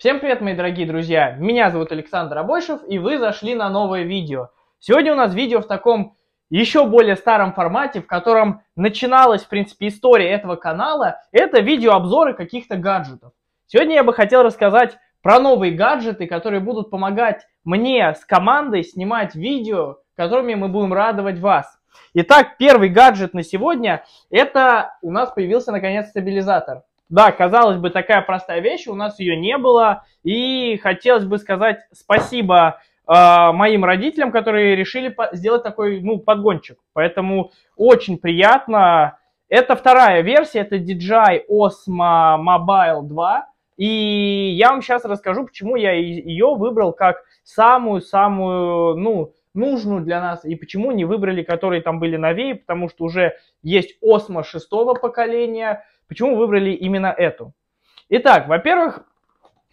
Всем привет, мои дорогие друзья! Меня зовут Александр Абойшев, и вы зашли на новое видео. Сегодня у нас видео в таком еще более старом формате, в котором начиналась, в принципе, история этого канала. Это видеообзоры каких-то гаджетов. Сегодня я бы хотел рассказать про новые гаджеты, которые будут помогать мне с командой снимать видео, которыми мы будем радовать вас. Итак, первый гаджет на сегодня – это у нас появился, наконец, стабилизатор – да, казалось бы, такая простая вещь, у нас ее не было. И хотелось бы сказать спасибо э, моим родителям, которые решили сделать такой ну, подгончик. Поэтому очень приятно. Это вторая версия, это DJI Osmo Mobile 2. И я вам сейчас расскажу, почему я ее выбрал как самую-самую, ну, нужную для нас, и почему не выбрали, которые там были новее, потому что уже есть Osmo шестого поколения, Почему выбрали именно эту? Итак, во-первых,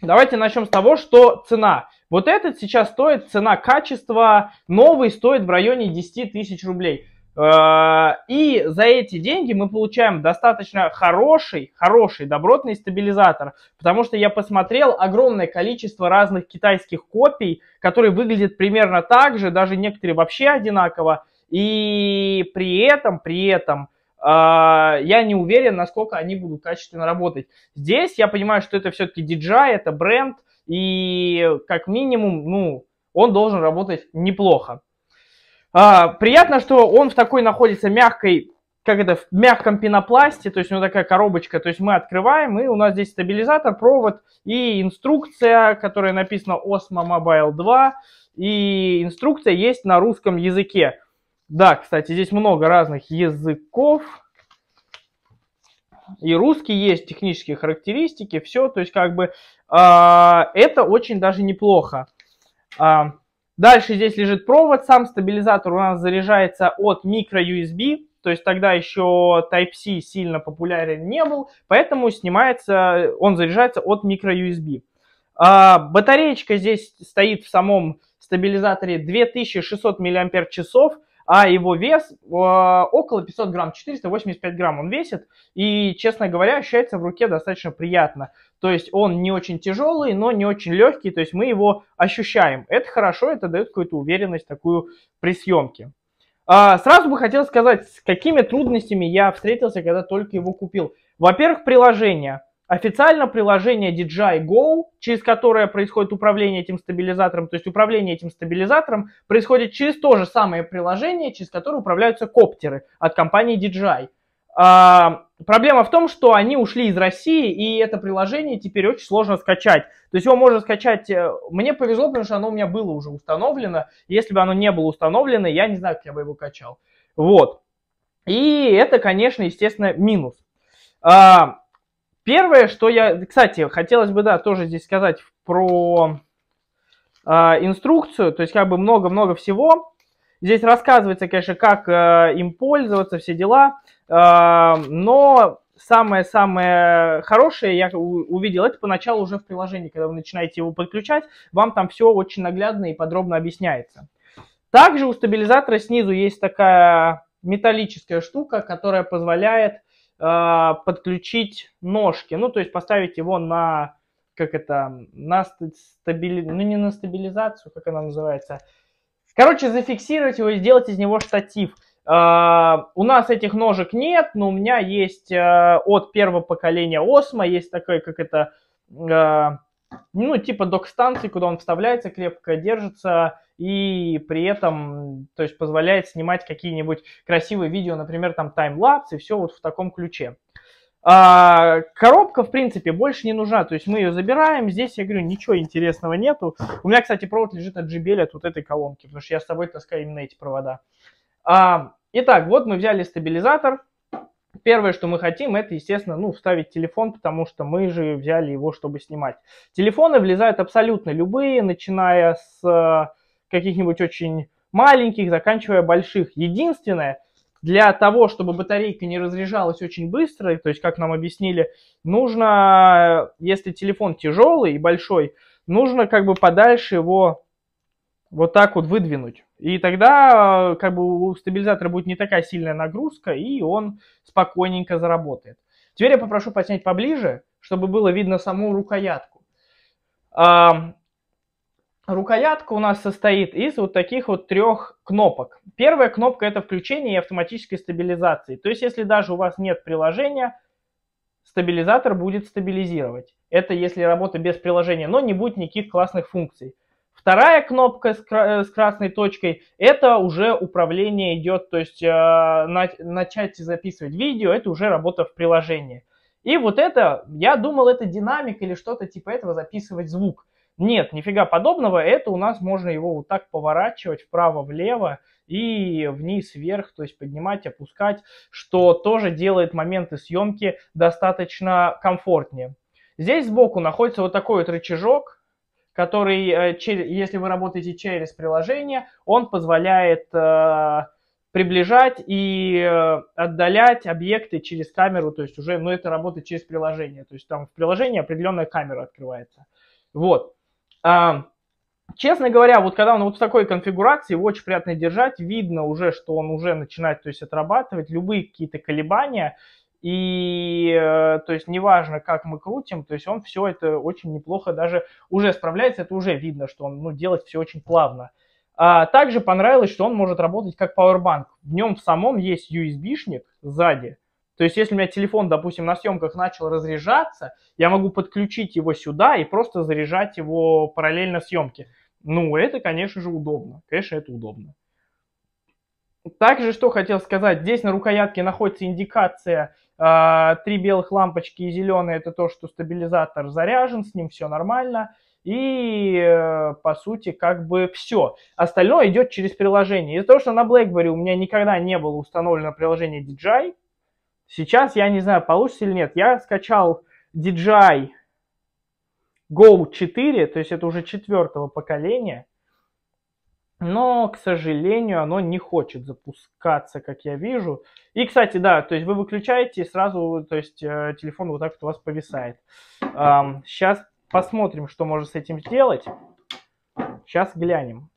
давайте начнем с того, что цена. Вот этот сейчас стоит, цена качества, новый стоит в районе 10 тысяч рублей. Э, и за эти деньги мы получаем достаточно хороший, хороший добротный стабилизатор, потому что я посмотрел огромное количество разных китайских копий, которые выглядят примерно так же, даже некоторые вообще одинаково, и при этом, при этом а, я не уверен, насколько они будут качественно работать. Здесь я понимаю, что это все-таки DJI, это бренд, и как минимум, ну, он должен работать неплохо. А, приятно, что он в такой находится мягкой как это, в мягком пенопласте, то есть у него такая коробочка, то есть мы открываем, и у нас здесь стабилизатор, провод и инструкция, которая написана Osmo Mobile 2, и инструкция есть на русском языке. Да, кстати, здесь много разных языков. И русский есть, технические характеристики, все. То есть, как бы, э, это очень даже неплохо. Э, дальше здесь лежит провод. Сам стабилизатор у нас заряжается от микро-USB. То есть тогда еще Type-C сильно популярен не был, поэтому снимается, он заряжается от микро-USB. А, батареечка здесь стоит в самом стабилизаторе 2600 мАч а его вес э, около 500 грамм, 485 грамм он весит, и, честно говоря, ощущается в руке достаточно приятно. То есть он не очень тяжелый, но не очень легкий, то есть мы его ощущаем. Это хорошо, это дает какую-то уверенность такую при съемке. А, сразу бы хотел сказать, с какими трудностями я встретился, когда только его купил. Во-первых, приложение – Официально приложение DJI Go, через которое происходит управление этим стабилизатором, то есть управление этим стабилизатором происходит через то же самое приложение, через которое управляются коптеры от компании DJI. А, проблема в том, что они ушли из России, и это приложение теперь очень сложно скачать. То есть его можно скачать... Э, мне повезло, потому что оно у меня было уже установлено. Если бы оно не было установлено, я не знаю, как я бы его качал. Вот. И это, конечно, естественно, минус. А, Первое, что я, кстати, хотелось бы, да, тоже здесь сказать про э, инструкцию, то есть как бы много-много всего. Здесь рассказывается, конечно, как э, им пользоваться, все дела, э, но самое-самое хорошее я увидел это поначалу уже в приложении, когда вы начинаете его подключать, вам там все очень наглядно и подробно объясняется. Также у стабилизатора снизу есть такая металлическая штука, которая позволяет а, подключить ножки, ну, то есть поставить его на, как это, на стабили... ну, не на стабилизацию, как она называется. Короче, зафиксировать его и сделать из него штатив. А, у нас этих ножек нет, но у меня есть а, от первого поколения Осмо, есть такой, как это, ну, типа док-станции, куда он вставляется, крепко держится, и при этом, то есть позволяет снимать какие-нибудь красивые видео, например, там таймлапс и все вот в таком ключе. А, коробка, в принципе, больше не нужна, то есть мы ее забираем, здесь, я говорю, ничего интересного нету. У меня, кстати, провод лежит от JBL от вот этой колонки, потому что я с собой таскаю именно эти провода. А, итак, вот мы взяли стабилизатор, Первое, что мы хотим, это, естественно, ну, вставить телефон, потому что мы же взяли его, чтобы снимать. Телефоны влезают абсолютно любые, начиная с каких-нибудь очень маленьких, заканчивая больших. Единственное, для того, чтобы батарейка не разряжалась очень быстро, то есть, как нам объяснили, нужно, если телефон тяжелый и большой, нужно как бы подальше его вот так вот выдвинуть. И тогда как бы у стабилизатора будет не такая сильная нагрузка, и он спокойненько заработает. Теперь я попрошу подснять поближе, чтобы было видно саму рукоятку. Рукоятка у нас состоит из вот таких вот трех кнопок. Первая кнопка это включение и автоматической стабилизации. То есть если даже у вас нет приложения, стабилизатор будет стабилизировать. Это если работа без приложения, но не будет никаких классных функций. Вторая кнопка с, кра э, с красной точкой это уже управление идет, то есть э, на начать записывать видео, это уже работа в приложении. И вот это, я думал, это динамик или что-то типа этого записывать звук. Нет, нифига подобного, это у нас можно его вот так поворачивать вправо-влево и вниз-вверх, то есть поднимать, опускать, что тоже делает моменты съемки достаточно комфортнее. Здесь сбоку находится вот такой вот рычажок, который, э, если вы работаете через приложение, он позволяет э, приближать и э, отдалять объекты через камеру, то есть уже, ну это работает через приложение, то есть там в приложении определенная камера открывается. Вот. А, честно говоря, вот когда он вот в такой конфигурации, его очень приятно держать, видно уже, что он уже начинает то есть, отрабатывать любые какие-то колебания, и э, то есть неважно, как мы крутим, то есть он все это очень неплохо даже уже справляется, это уже видно, что он ну, делает все очень плавно. А также понравилось, что он может работать как пауэрбанк. В нем в самом есть USB-шник сзади, то есть, если у меня телефон, допустим, на съемках начал разряжаться, я могу подключить его сюда и просто заряжать его параллельно съемке. Ну, это, конечно же, удобно. Конечно, это удобно. Также, что хотел сказать, здесь на рукоятке находится индикация, а, три белых лампочки и зеленые, это то, что стабилизатор заряжен, с ним все нормально. И, э, по сути, как бы все. Остальное идет через приложение. Из-за того, что на BlackBerry у меня никогда не было установлено приложение DJI, Сейчас я не знаю, получится или нет. Я скачал DJI Go 4, то есть это уже четвертого поколения. Но, к сожалению, оно не хочет запускаться, как я вижу. И, кстати, да, то есть вы выключаете и сразу, то есть э, телефон вот так вот у вас повисает. сейчас посмотрим, что можно с этим сделать. Сейчас глянем.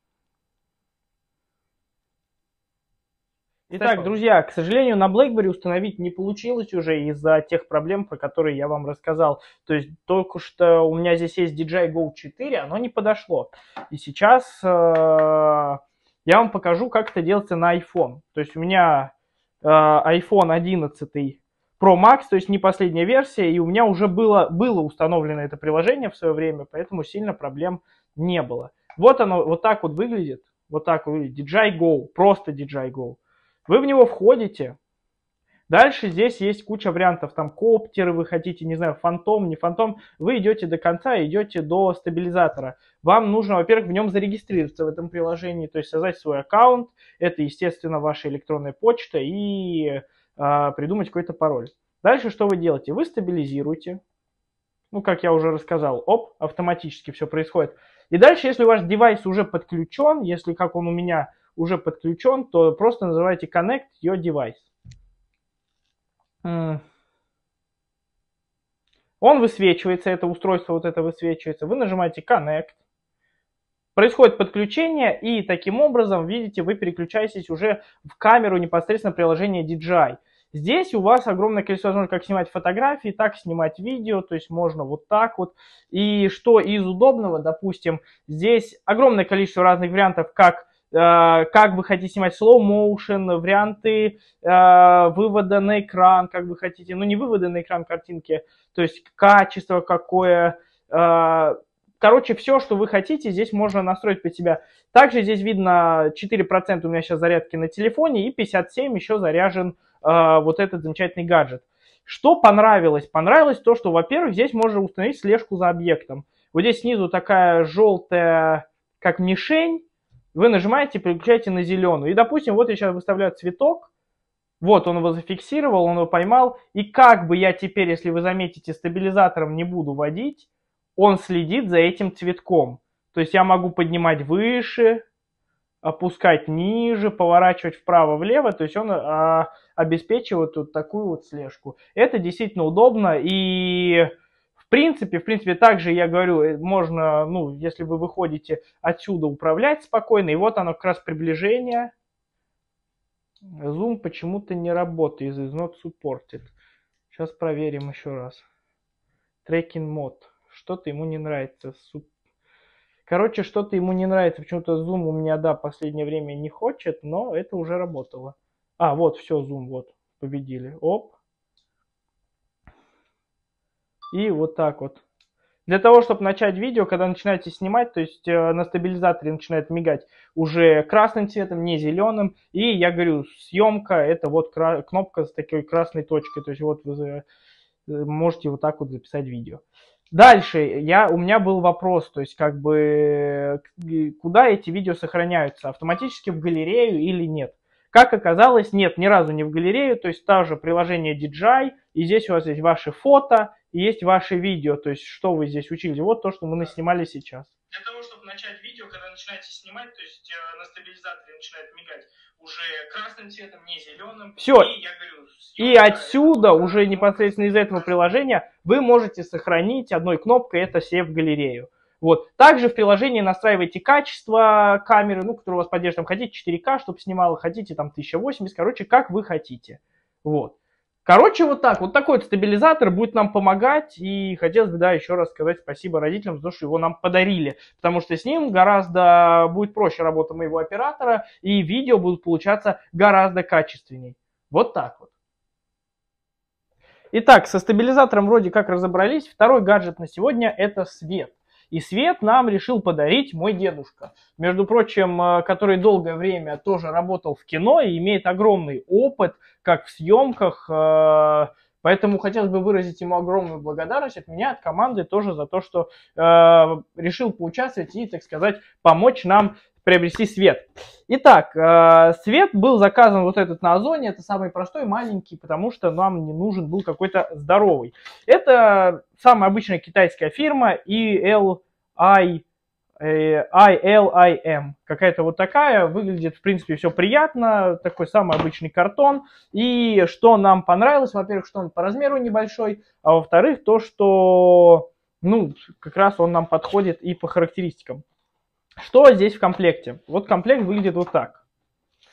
Итак, друзья, к сожалению, на BlackBerry установить не получилось уже из-за тех проблем, про которые я вам рассказал. То есть только что у меня здесь есть DJI Go 4, оно не подошло. И сейчас э, я вам покажу, как это делается на iPhone. То есть у меня э, iPhone 11 Pro Max, то есть не последняя версия, и у меня уже было, было установлено это приложение в свое время, поэтому сильно проблем не было. Вот оно, вот так вот выглядит. Вот так выглядит DJI Go, просто DJI Go. Вы в него входите. Дальше здесь есть куча вариантов. Там коптеры вы хотите, не знаю, фантом, не фантом. Вы идете до конца, идете до стабилизатора. Вам нужно, во-первых, в нем зарегистрироваться в этом приложении, то есть создать свой аккаунт. Это, естественно, ваша электронная почта и э, придумать какой-то пароль. Дальше что вы делаете? Вы стабилизируете. Ну, как я уже рассказал, оп, автоматически все происходит. И дальше, если ваш девайс уже подключен, если как он у меня уже подключен, то просто называйте connect your device. Он высвечивается, это устройство вот это высвечивается. Вы нажимаете connect. Происходит подключение, и таким образом, видите, вы переключаетесь уже в камеру непосредственно приложения DJI. Здесь у вас огромное количество возможностей, как снимать фотографии, так снимать видео, то есть можно вот так вот. И что из удобного, допустим, здесь огромное количество разных вариантов, как Э, как вы хотите снимать slow motion, варианты э, вывода на экран, как вы хотите, ну не вывода на экран картинки, то есть качество какое, э. короче, все, что вы хотите, здесь можно настроить под себя. Также здесь видно 4% у меня сейчас зарядки на телефоне и 57 еще заряжен вот этот замечательный гаджет. Что понравилось? Понравилось то, что, во-первых, здесь можно установить слежку за объектом. Вот здесь снизу такая желтая, как мишень, вы нажимаете, переключаете на зеленую. И, допустим, вот я сейчас выставляю цветок, вот он его зафиксировал, он его поймал, и как бы я теперь, если вы заметите, стабилизатором не буду водить, он следит за этим цветком. То есть я могу поднимать выше, опускать ниже, поворачивать вправо-влево, то есть он а, обеспечивает вот такую вот слежку. Это действительно удобно и принципе, в принципе, также я говорю, э, можно, ну, если вы выходите отсюда управлять спокойно, и вот оно как раз приближение. Zoom почему-то не работает, из not supported. Сейчас проверим еще раз. Tracking мод. Что-то ему не нравится. Короче, что-то ему не нравится. Почему-то Zoom у меня, да, последнее время не хочет, но это уже работало. А, вот, все, Zoom, вот, победили. Оп. И вот так вот. Для того, чтобы начать видео, когда начинаете снимать, то есть э, на стабилизаторе начинает мигать уже красным цветом, не зеленым. И я говорю, съемка это вот кнопка с такой красной точкой. То есть вот вы э, можете вот так вот записать видео. Дальше я, у меня был вопрос, то есть как бы э, куда эти видео сохраняются, автоматически в галерею или нет. Как оказалось, нет, ни разу не в галерею, то есть та же приложение DJI, и здесь у вас есть ваши фото, и есть ваши видео, то есть что вы здесь учили. Вот то, что мы наснимали сейчас. Для того, чтобы начать видео, когда начинаете снимать, то есть э, на стабилизаторе начинает мигать уже красным цветом, не зеленым. Все. И, я говорю, и отсюда, это... уже непосредственно из этого приложения, вы можете сохранить одной кнопкой это все в галерею. Вот. Также в приложении настраивайте качество камеры, ну, которую у вас поддерживает. Хотите 4К, чтобы снимало, хотите там 1080, короче, как вы хотите. Вот. Короче, вот так. Вот такой вот стабилизатор будет нам помогать. И хотелось бы, да, еще раз сказать спасибо родителям за то, что его нам подарили. Потому что с ним гораздо будет проще работа моего оператора, и видео будут получаться гораздо качественней. Вот так вот. Итак, со стабилизатором вроде как разобрались. Второй гаджет на сегодня это свет. И свет нам решил подарить мой дедушка, между прочим, э, который долгое время тоже работал в кино и имеет огромный опыт как в съемках, э, Поэтому хотелось бы выразить ему огромную благодарность от меня, от команды тоже за то, что э, решил поучаствовать и, так сказать, помочь нам приобрести свет. Итак, э, свет был заказан вот этот на Озоне, это самый простой, маленький, потому что нам не нужен был какой-то здоровый. Это самая обычная китайская фирма ELI, ILIM, э, эм. какая-то вот такая, выглядит, в принципе, все приятно, такой самый обычный картон, и что нам понравилось, во-первых, что он по размеру небольшой, а во-вторых, то, что, ну, как раз он нам подходит и по характеристикам. Что здесь в комплекте? Вот комплект выглядит вот так.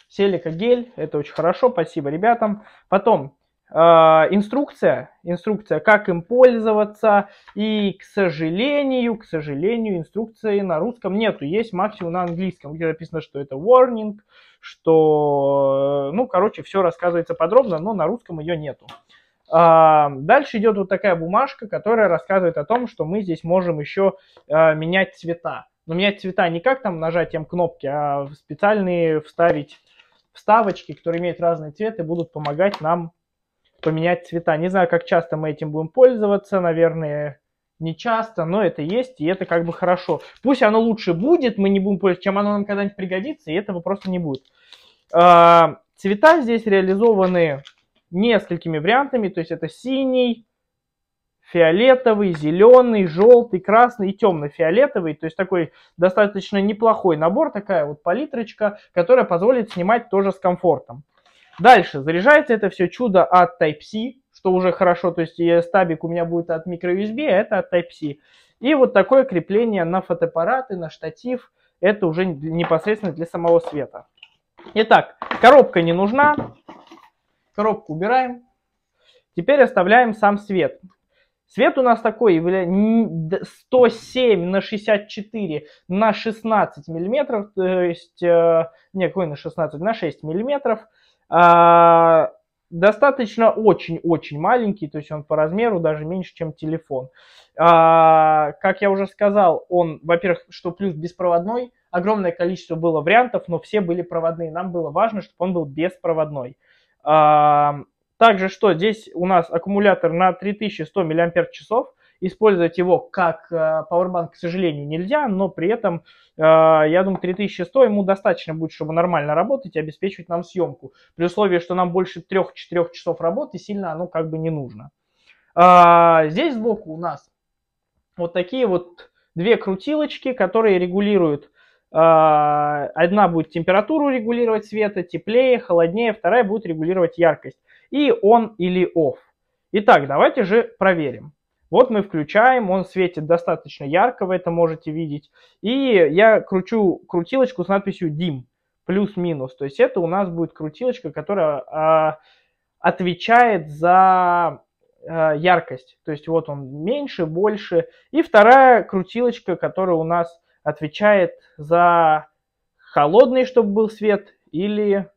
Селика гель, это очень хорошо, спасибо ребятам. Потом э, инструкция, инструкция, как им пользоваться. И, к сожалению, к сожалению, инструкции на русском нету. Есть максимум на английском, где написано, что это warning, что, э, ну, короче, все рассказывается подробно, но на русском ее нету. А, дальше идет вот такая бумажка, которая рассказывает о том, что мы здесь можем еще э, менять цвета но менять цвета не как там нажатием кнопки, а специальные вставить вставочки, которые имеют разные цветы, будут помогать нам поменять цвета. Не знаю, как часто мы этим будем пользоваться, наверное, не часто, но это есть, и это как бы хорошо. Пусть оно лучше будет, мы не будем пользоваться, чем оно нам когда-нибудь пригодится, и этого просто не будет. А, цвета здесь реализованы несколькими вариантами, то есть это синий, фиолетовый, зеленый, желтый, красный и темно-фиолетовый. То есть такой достаточно неплохой набор, такая вот палитрочка, которая позволит снимать тоже с комфортом. Дальше, заряжается это все чудо от Type-C, что уже хорошо, то есть э, стабик у меня будет от microUSB, а это от Type-C. И вот такое крепление на фотоаппараты, на штатив, это уже непосредственно для самого света. Итак, коробка не нужна, коробку убираем. Теперь оставляем сам свет. Свет у нас такой, 107 на 64 на 16 миллиметров, то есть, э, не, какой на 16, на 6 миллиметров. А, достаточно очень-очень маленький, то есть он по размеру даже меньше, чем телефон. А, как я уже сказал, он, во-первых, что плюс беспроводной, огромное количество было вариантов, но все были проводные. Нам было важно, чтобы он был беспроводной. А, также что здесь у нас аккумулятор на 3100 мАч, использовать его как Powerbank, э, к сожалению, нельзя, но при этом, э, я думаю, 3100 ему достаточно будет, чтобы нормально работать и обеспечивать нам съемку. При условии, что нам больше 3-4 часов работы сильно оно как бы не нужно. А, здесь сбоку у нас вот такие вот две крутилочки, которые регулируют а, Одна будет температуру регулировать света, теплее, холоднее, вторая будет регулировать яркость и on или off. Итак, давайте же проверим. Вот мы включаем, он светит достаточно ярко, вы это можете видеть. И я кручу крутилочку с надписью DIM, плюс-минус. То есть это у нас будет крутилочка, которая а, отвечает за а, яркость. То есть вот он меньше, больше. И вторая крутилочка, которая у нас отвечает за холодный, чтобы был свет, или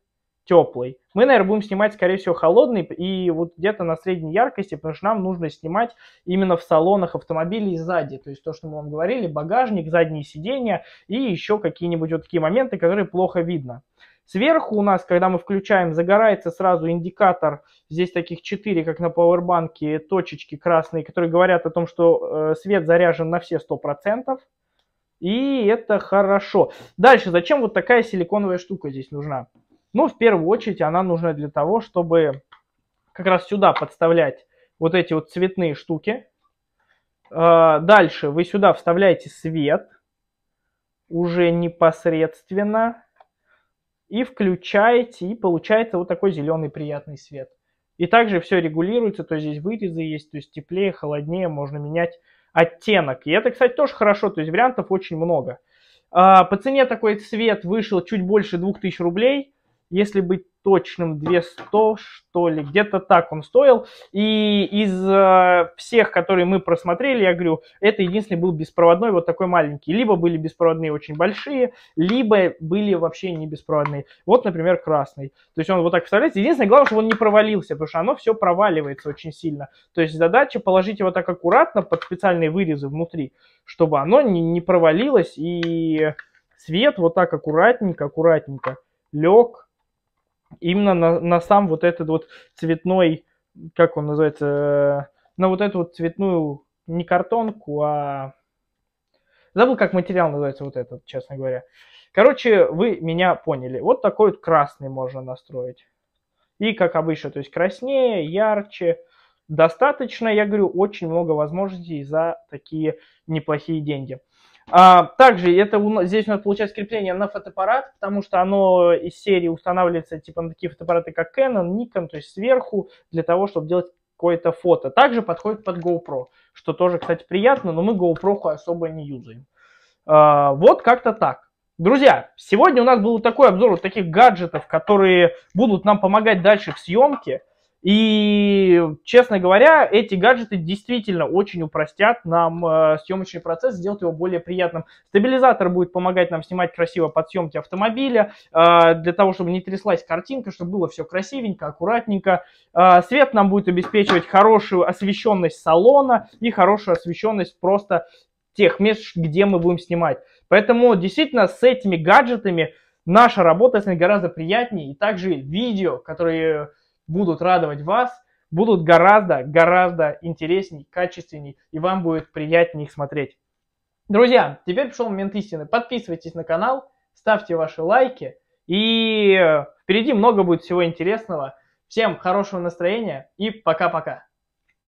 теплый. Мы, наверное, будем снимать, скорее всего, холодный и вот где-то на средней яркости, потому что нам нужно снимать именно в салонах автомобилей сзади. То есть то, что мы вам говорили, багажник, задние сиденья и еще какие-нибудь вот такие моменты, которые плохо видно. Сверху у нас, когда мы включаем, загорается сразу индикатор, здесь таких 4, как на пауэрбанке, точечки красные, которые говорят о том, что э, свет заряжен на все 100%. И это хорошо. Дальше, зачем вот такая силиконовая штука здесь нужна? Но в первую очередь она нужна для того, чтобы как раз сюда подставлять вот эти вот цветные штуки. А, дальше вы сюда вставляете свет уже непосредственно и включаете, и получается вот такой зеленый приятный свет. И также все регулируется, то есть здесь вырезы есть, то есть теплее, холоднее, можно менять оттенок. И это, кстати, тоже хорошо, то есть вариантов очень много. А, по цене такой свет вышел чуть больше 2000 рублей если быть точным, 200, что ли, где-то так он стоил. И из э, всех, которые мы просмотрели, я говорю, это единственный был беспроводной, вот такой маленький. Либо были беспроводные очень большие, либо были вообще не беспроводные. Вот, например, красный. То есть он вот так вставляется. Единственное, главное, что он не провалился, потому что оно все проваливается очень сильно. То есть задача положить его так аккуратно под специальные вырезы внутри, чтобы оно не, не провалилось и свет вот так аккуратненько, аккуратненько лег именно на, на сам вот этот вот цветной, как он называется, э, на вот эту вот цветную, не картонку, а... Забыл, как материал называется вот этот, честно говоря. Короче, вы меня поняли. Вот такой вот красный можно настроить. И как обычно, то есть краснее, ярче. Достаточно, я говорю, очень много возможностей за такие неплохие деньги. А, также это у, здесь у нас получается крепление на фотоаппарат, потому что оно из серии устанавливается типа на такие фотоаппараты, как Canon, Nikon, то есть сверху, для того, чтобы делать какое-то фото. Также подходит под GoPro, что тоже, кстати, приятно, но мы GoPro особо не юзаем. А, вот как-то так. Друзья, сегодня у нас был такой обзор вот таких гаджетов, которые будут нам помогать дальше в съемке. И, честно говоря, эти гаджеты действительно очень упростят нам э, съемочный процесс, сделать его более приятным. Стабилизатор будет помогать нам снимать красиво под съемки автомобиля, э, для того, чтобы не тряслась картинка, чтобы было все красивенько, аккуратненько. Э, свет нам будет обеспечивать хорошую освещенность салона и хорошую освещенность просто тех мест, где мы будем снимать. Поэтому, действительно, с этими гаджетами наша работа станет гораздо приятнее. И также видео, которые будут радовать вас, будут гораздо, гораздо интересней, качественней, и вам будет приятнее их смотреть. Друзья, теперь пришел момент истины. Подписывайтесь на канал, ставьте ваши лайки, и впереди много будет всего интересного. Всем хорошего настроения и пока-пока.